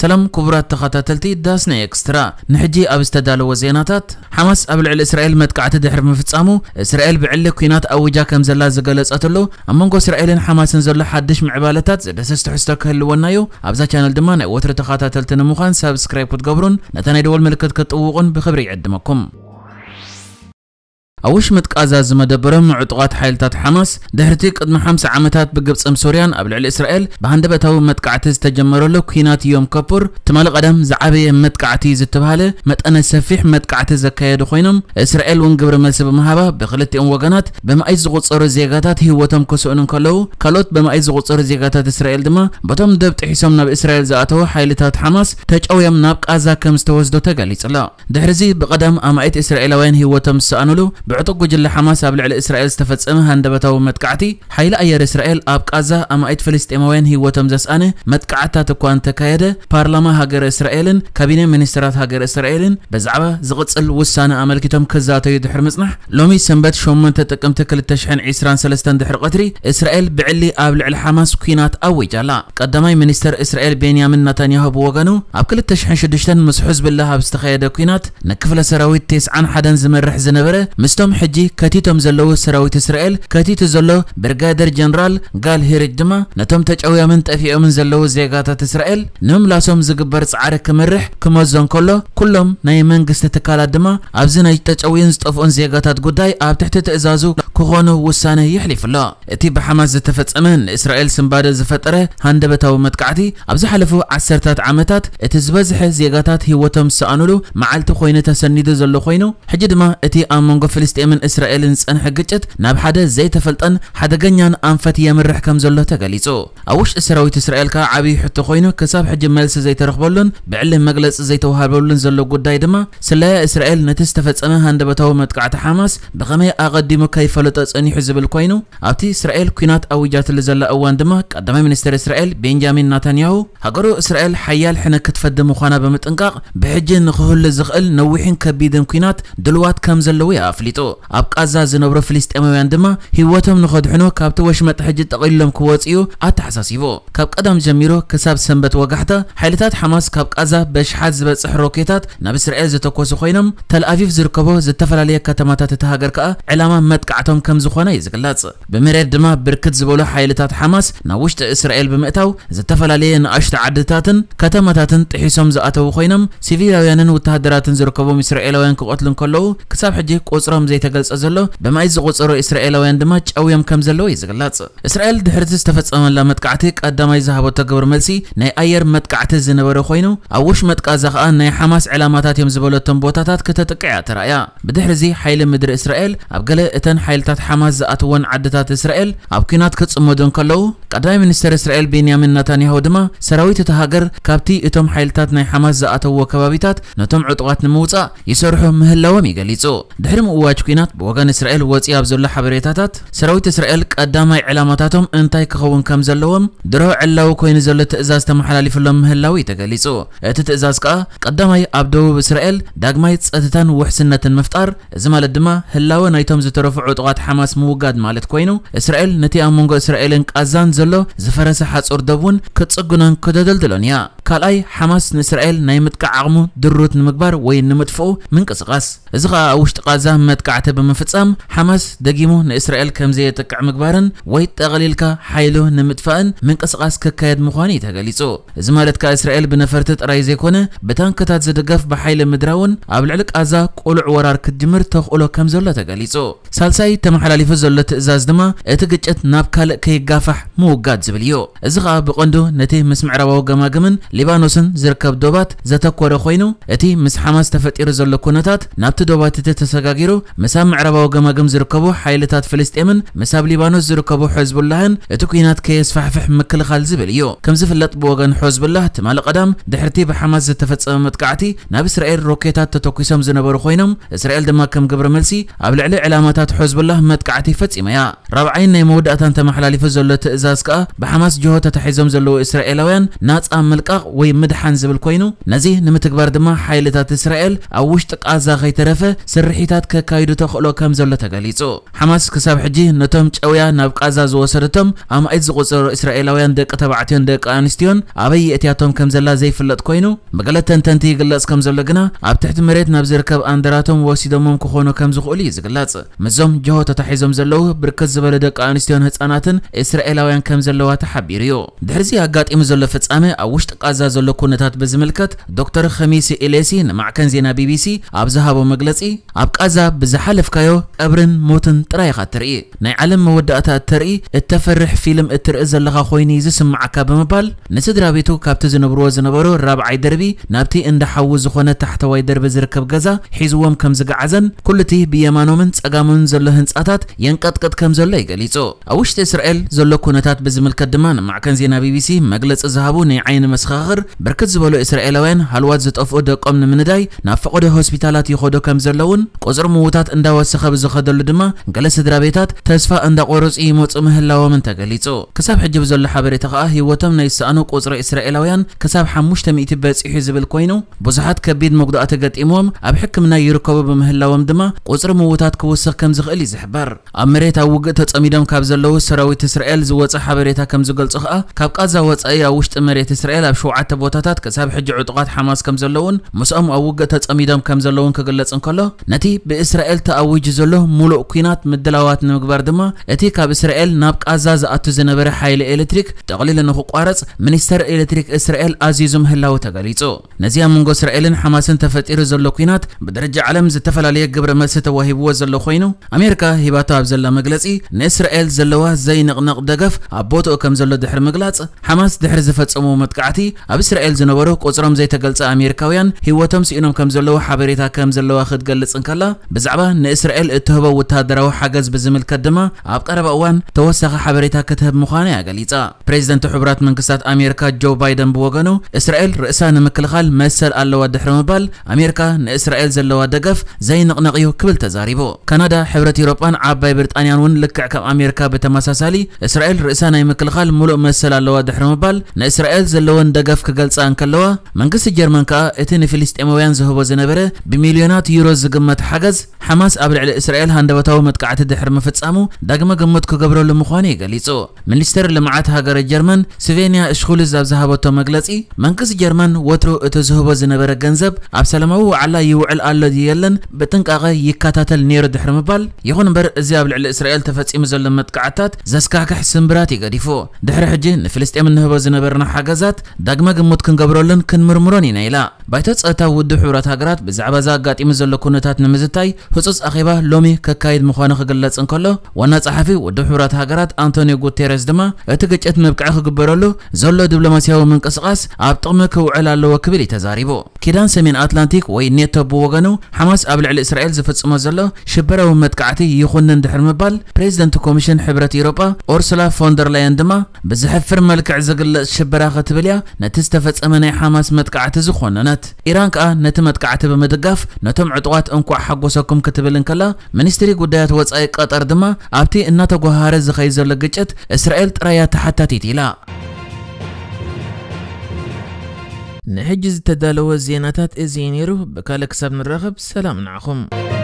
سلام كبرات تخاتلتي داسنا اكسترا نحجي اب استدال وزيناتات حماس ابلع الاسرائيل متقعه دحر مفصامو اسرائيل بعله كينات اوجا كم زلا زغلصتلو امونكو اسرائيل حماس نزل حدش معبالتات دسس تحستو كل ونايو ابزا شانل دما نوتر تخاتلتن مخان سبسكرايب وتغبرون نتا دول ملكت كتوقون بخبري عدمكم أوش متقازا زمدبرم عطقات حيلتات حماس دهرتي قدم حمس عمتات ام سوريان قبل على إسرائيل بهندبتاو متقعتي تجمرو له كينات يوم كبر تمال قدم زعبي متقعتي مت متأنا سفيح متقعتي زكايد خوينم إسرائيل ون قبر ملس بمهابا بخلت ام وغنات بما أي زغصر زيغاتات وتم كسؤن كلو كالوت بما أي زغصر زيغاتات إسرائيل دما بتم دبت حسام ناب إسرائيل زاتو حيلتات حماس تجاويم ناب قازا كم استوزدو تقالي دهرزي بقدم أمائت هي وتم سأنلو بعتق جل حماس قبل استفدت أمها استفزمها اندبتو متكعتي حيل أير إسرائيل أب قازا أما إيد فلسطينوين هي وتمزس أنا متكعتا تكوان تكايدة بارلما هاجر إسرائيل كابينة منسترات هاجر إسرائيل بزعبة زغط الوسانة أمل كتم تيد يدحر مصنح لومي سنبت من تتكم تكل التشحن عسران سلستان دحر قتري إسرائيل بعلي أبلع الحماس كينات أوي جلا قدماي منستر إسرائيل بنيامين نتنياهو بوغانو أب كل التشحن شدشتن مسحوز بالله الله كينات نكفل سراويت تيس تسعان حدن رح زنبرة مس ምስቶም ሕጂ ከቲቶም ዘለዉ ሰራዊት እስራኤል ከቲቲ ዘሎ ብርጋደር ጀነራል ጋል ሂርጅ ድማ ነቶም ተጨውዮምን ጠፊኦምን ዘለዉ ዜጋታት እስራኤል ንምምላሶም ዝግበር ፃዕሪ ክምርሕ ክመዞን ከሎ ኩሎም ናይ መንግስቲ ትካላት ድማ ኣብዚ ናይ ተጨውዮን ዝጠፍኡን ዜጋታት ጉዳይ ኣብ ትሕቲ ትእዛዙ ክኾኑ ውሳነ ይሕሊፍ ኣሎ እቲ ብሓማስ ዝተፈፀመ ንእስራኤል ስምባደ ዝፈጠረ ሃንደበታዊ መጥቃዕቲ ኣብ ዝሓለፉ ዓሰርታት ዓመታት እቲ ዝበዝሐ ዜጋታት ሂወቶም ዝሰኣኑሉ መዓልቲ ኮይኑ ተሰኒዱ ዘሎ ኮይኑ ሕጂ ድማ እቲ ኣብ መንጎ ፍልስ ፍልስጤምን እስራኤልን ዝጸንሐ ግጭት ናብ ሓደ ዘይተፈልጠን ሓደገኛን ኣንፈት የምርሕ ከም ዘሎ ተገሊጹ ኣብ ውሽጢ ሰራዊት እስራኤል ከዓ ዓብዪ ሕቶ ኮይኑ ክሳብ ሕጂ መልሲ ዘይተረኽበሉን ብዕሊም መግለፂ ዘይተዋሃበሉን ዘሎ ጉዳይ ድማ ስለ እስራኤል ነቲ ዝተፈጸመ ሃንደበታዊ መጥቃዕቲ ሓማስ ብኸመይ ኣቐዲሙ ከይፈለጦ ጸኒሑ ዝብል ኮይኑ ኣብቲ እስራኤል ኩናት ኣውጃትሉ ዘላ እዋን ድማ ቀዳማይ ሚኒስትር እስራኤል ቤንጃሚን ናታንያሁ ሃገሩ እስራኤል ሓያል ሕነ ክትፈዲ ምዃና ብምጥንቃቕ ብሕጂ ንክህሉ ዝኽእል ነዊሕን ከቢድን ኩናት ድልዋት ከም ዘለዎ ይኣፍሊጡ أفليتو أب قزاز نبرو فلسطينيان عندما هيوتهم نخد حنو كابتو وشمت حج تقيلهم كواتيو أتحساسيفو كاب قدم جميرو كساب سنبت وقحتا حيلتات حماس كاب قزا بش حز بس حروكيتات إسرائيل رئيل زتوكوسو خينم تل أفيف زركبو زتفلالية كتماتات تتهاجر كأ علامة متقعتهم كم زخونا يزقلات بمرير دما بركت زبولو حيلتات حماس نوشت إسرائيل بمئتاو زتفلالية نأشت عدتاتن كتماتاتن تحيسهم زأتو خينم سيفيلاويانن وتهدراتن زركبو إسرائيل وين كقتلن كلو كساب حجي قصرهم زي تجلس أزله بما يزغو صرو إسرائيل ويندمج أو يوم كم زلو يزغلاص إسرائيل دحرز استفز أمان لا متقعتك قدام أي زهبو تجبر ملسي ناي أير متقعت الزنبرو خوينو أوش متقع زخان ناي حماس علاماتات يوم زبولو تنبوتات كتتقع ترايا بدحرزي حيل مدر إسرائيل أبقلة إتن حيل تات حماس زأتون عدتات إسرائيل أبكينات كتس أمودون كلو قداي منستر اسرائيل بنيامين نتانياهو دما سراويت تهاجر كابتي اتم حيلتات ناي حماس زاتو وكبابيتات نتم عطوات نموصا يسرحو مهلوم يغليصو دحرم واج كينات بوغان اسرائيل وصي ابزول حبريتاتات سراويت اسرائيل قداماي علاماتاتهم انتاي كخون كم زلوهم درو علاو كوين زل تئزاز تمحلالفلهم مهلاوي تغليصو ات ازاز كا قداماي ابدو اسرائيل داغماي صتتان وحسنتن مفطار زمالت دما هلاو نايتم زترفع عطوات حماس موغاد مالت كوينو اسرائيل نتي امونغو اسرائيل قازان ዘሎ ዝፈረሰ ሓፆር ዶብ እውን ከፀጉናን ከደደልድሎን እያ ካልኣይ ሓማስ ንእስራኤል ናይ ምጥቃዕ ዓቕሙ ድሩት ንምግባር ወይ ንምጥፍኡ ምንቅስቓስ እዚ ከዓ ኣብ ውሽጢ ቃዛ መጥቃዕቲ ብምፍጻም ሓማስ ደጊሙ ንእስራኤል ከምዘየጥቅዕ ምግባርን ወይ ጠቕሊልካ ሓይሉ ንምጥፋእን ምንቅስቓስ ክካየድ ምዃኑ እዩ ተገሊጹ እዚ ማለት ከዓ እስራኤል ብነፈርቲ ጥራይ ዘይኮነ ብታንክታት ዝድገፍ ብሓይሊ ምድራውን ኣብ ልዕሊ ቃዛ ቁሉዕ ወራር ክጅምር ተኽእሎ ከም ዘሎ ተገሊጹ ሳልሳይ ተመሓላሊፉ ዘሎ ትእዛዝ ድማ እቲ ግጭት ናብ ካልእ ከይጋፋሕ ምውጋድ ዝብል እዩ እዚ ከዓ ብቐንዱ ነቲ ምስ ምዕራባዊ ገማግምን ሊባኖስን ዝርከብ ዶባት ዘተኮረ ኮይኑ እቲ ምስ ሓማስ ተፈጢሩ ዘሎ ኩነታት ናብቲ ዶባት እቲ ተሰጋጊሩ ምሳብ ምዕራባዊ ገማግም ዝርከቡ ሓይልታት ፍልስጤምን ምሳብ ሊባኖስ ዝርከቡ ሕዝቡላህን እቲ ኩናት ከየስፋሕፍሕ ምክልኻል ዝብል እዩ ከም ዝፍለጥ ብወገን ሕዝቡላህ ትማሊ ቀዳም ድሕርቲ ብሓማስ ዝተፈፀመ መጥቃዕቲ ናብ እስራኤል ሮኬታት ተተኪሶም ዝነበሩ ኮይኖም እስራኤል ድማ ከም ግብሪ መልሲ ኣብ ልዕሊ ዕላማታት ሕዝቡላህ መጥቃዕቲ ፈፂመ እያ ራብዓይን ናይ መወዳእታን ተመሓላሊፉ ዘሎ ትእዛዝ ምሕጋዝ ከዓ ብሓማስ ጅሆ ተታሒዞም ዘለዉ እስራኤላውያን ናፃ ምልቃቕ ወይ ምድሓን ዝብል ኮይኑ ነዚ ንምትግባር ድማ ሓይልታት እስራኤል ኣብ ውሽጢ ቃዛ ከይተረፈ ስርሒታት ከካይዱ ተኽእሎ ከም ዘሎ ተገሊጹ ሓማስ ክሳብ ሕጂ ነቶም ጨውያ ናብ ቃዛ ዝወሰደቶም ኣብ ማእት ዝቑፀሩ እስራኤላውያን ደቂ ተባዕትዮን ደቂ ኣንስትዮን ኣበይ እትያቶም ከም ዘላ ዘይፍለጥ ኮይኑ ብገለ ተንተንቲ ይግለጽ ከም ዘሎ ግና ኣብ ትሕቲ መሬት ናብ ዝርከብ ኣንደራቶም ወሲዶሞም ክኾኑ ከም ዝኽእሉ እዩ ዝግለጽ ምዞም ጅሆ ተታሒዞም ዘለዉ ብርክት ዝበለ ደቂ ኣንስትዮን ህፃናትን እስራኤላውያን كم زلوا تحبيريو درزي هقات إم زلوا فتسامي أوش قازا زلوا كونتات بزملكت دكتور خميسي إليسي نمع زينا بي بي سي أبزهابو مقلسي أبقازا بزحالف كايو أبرن موتن ترايخا ترئي ناي علم موداتا ترئي التفرح فيلم الترئي زلغا خويني زسمعكا بمبال نسدرا بيتو كابتو نبرو زنبرو رابعي دربي نابتي اندحاو زخونة تحتواي درب زركب غزا حيزوام كم عزن كل تيه بيمانو من تسقامون زلو ينقط قد كم زلو يقليصو أوشت إسرائيل زلو كونتات ሕቡራት ብዝምልከት ድማ ንማዕከን ዜና ቢቢሲ መግለፂ ዝሃቡ ናይ ዓይኒ መስኻኽር ብርክት ዝበሉ እስራኤላውያን ሃልዋት ዝጠፍኡ ደቆም ንምንዳይ ናብ ፈቐደ ሆስፒታላት ይኸዶ ከም ዘለውን ቁፅሪ ምዉታት እንዳወሰኸ ብዝኸደሉ ድማ ገለ ስድራ ቤታት ተስፋ እንዳቆረፁ ይመፁ ምህላዎምን ተገሊጹ ክሳብ ሕጂ ብዘሎ ሓበሬታ ከዓ ህይወቶም ናይ ዝሰኣኑ ቁፅሪ እስራኤላውያን ክሳብ 500 በፂሑ ዝብል ኮይኑ ብዙሓት ከቢድ መጉዳእ ተገጢሞም ኣብ ሕክምና ይርከቡ ብምህላዎም ድማ ቁፅሪ ምዉታት ክውስኽ ከም ዝኽእል እዩ ዝሕበር ኣብ መሬት ኣብ ውግእ ተፀሚዶም ካብ ዘለዉ ሰራዊት እስራኤል ዝወፅ ሓበሬታ ከም ዝገልጹ ኸኣ ካብ ቃዛ ወጻኢ ኣብ ውሽጢ መሬት እስራኤል ኣብ ሸውዓተ ቦታታት ክሳብ ሕጂ ዕጡቓት ሓማስ ከም ዘለውን ምስኦም ኣብ ውግእ ተጸሚዶም ከም ዘለውን ክግለጽ እንከሎ ነቲ ብእስራኤል ተኣውጅ ዘሎ ሙሉእ ኩናት ምድላዋት ንምግባር ድማ እቲ ካብ እስራኤል ናብ ቃዛ ዝኣቱ ዝነበረ ሓይሊ ኤሌክትሪክ ጠቕሊሉ ንኽቋረጽ ሚኒስተር ኤሌክትሪክ እስራኤል ኣዚዙ ምህላው ተገሊጹ ነዚ ኣብ መንጎ እስራኤልን ሓማስን ተፈጢሩ ዘሎ ኩናት ብደረጃ ዓለም ዝተፈላለየ ግብረ መልሲ ተዋሂብዎ ዘሎ ኮይኑ ኣሜሪካ ሂባቶ ኣብ ዘላ መግለጺ ንእስራኤል ዘለዋ ዘይንቕነቕ ደገፍ ابوت او زلوا دحر مغلاتس حماس دحر زفت أمو متقعتي أب إسرائيل زنبرو قصرم زي تقلص أمريكاويان هيوتهم سينهم كم زلوا حبريتا كم زلوا خد قلص انكلا بزعبا اسرائيل اتهبا وتهدروا حجز بزمل كدما أب قرب أوان توسخ حبريتا كتب مخانع قليتا بريزدنت حبرات منكسات أمريكا جو بايدن بوغنو إسرائيل رئسان مكلخال مسل الله دحر مبال أمريكا نإسرائيل زلوا دقف زي نقنقيو كبل تزاريبو كندا حبرة يوروبان عباي بريطانيان ون لكع كم أمريكا بتماسسالي إسرائيل رئسان ንሳና ይመከልኻል ሙሉእ መሰል ኣለዋ ድሕሪ ምባል ንእስራኤል ዘለወን ደገፍ ክገልጻ እንከለዋ መንግስቲ ጀርመን ከዓ እቲ ንፊልስጤማውያን ዝህቦ ዝነበረ ብሚልዮናት ዩሮ ዝግመት ሓገዝ ሓማስ ኣብ ልዕሊ እስራኤል ሃንደበታዊ መጥቃዕቲ ድሕሪ ምፍጻሙ ዳግመ ግምት ክገብረሉ ምዃኑ ይገሊጹ ሚኒስተር ልምዓት ሃገረ ጀርመን ስቬንያ እሽኩልዝ ኣብ ዝሃበቶ መግለጺ መንግስቲ ጀርመን ወትሩ እቲ ዝህቦ ዝነበረ ገንዘብ ኣብ ሰላማዊ ዋዕላ ይውዕል ኣሎ የለን ብጥንቃቐ ይከታተል ነይሩ ድሕሪ ምባል ይኹን እምበር እዚ ኣብ ልዕሊ እስራኤል ተፈጺሙ ዘሎ መጥቃዕትታት ዘስካሕክሕ ስምብራት ቃላቲ ገዲፉ ድሕሪ ሕጂ ንፍልስጥኤም እንህቦ ዝነበርና ሓገዛት ዳግመ ግምት ክንገብረሉን ክንምርምሮን ኢና ኢላ ባይቶ ፀጥታ ውድብ ሕቡራት ሃገራት ብዛዕባ እዚ ኣጋጢሙ ዘሎ ኩነታት ንምዝታይ ህፁፅ ኣኼባ ሎሚ ከካይድ ምዃኑ ክግለጽ እንከሎ ዋና ጸሓፊ ውድብ ሕቡራት ሃገራት ኣንቶኒዮ ጉቴረስ ድማ እቲ ግጭት ምብቅዕ ክግበረሉ ዘሎ ዲፕሎማስያዊ ምንቅስቓስ ኣብ ጥቕሚ ክውዕል ኣለዎ ክብል እዩ ተዛሪቡ ኪዳን ሰሜን ኣትላንቲክ ወይ ኔቶ ብወገኑ ሓማስ ኣብ ልዕሊ እስራኤል ዝፍጽሞ ዘሎ ሽበራዊ መጥቃዕቲ ይኹንን ድሕሪ ምባል ፕሬዚደንት ኮሚሽን ሕብረት ኤውሮጳ ኦርሱላ ፎን ኔዘርላንድ ማ ብዝሕፍር መልክዕ ዝግለጽ ሽብራኸ ትብል እያ ነቲ ዝተፈጸመ ናይ ሓማስ መጥቃዕቲ ዝኾነናት ኢራን ከኣ ነቲ መጥቃዕቲ ብምድጋፍ ነቶም ዕጡዋት እንኳዕ ሓጐሰኩም ክትብልን ከላ ሚኒስትሪ ጉዳያት ወጻኢ ቀጠር ድማ ኣብቲ እናተጓሃረ ዝኸይድ ዘሎ ግጭት እስራኤል ጥራያ ተሓታቲት ኢላ ንሕጂ ዝተዳለወ ዜናታት እዙ ነይሩ ብካልእ ክሳብ ንራኸብ ሰላም ንዓኹም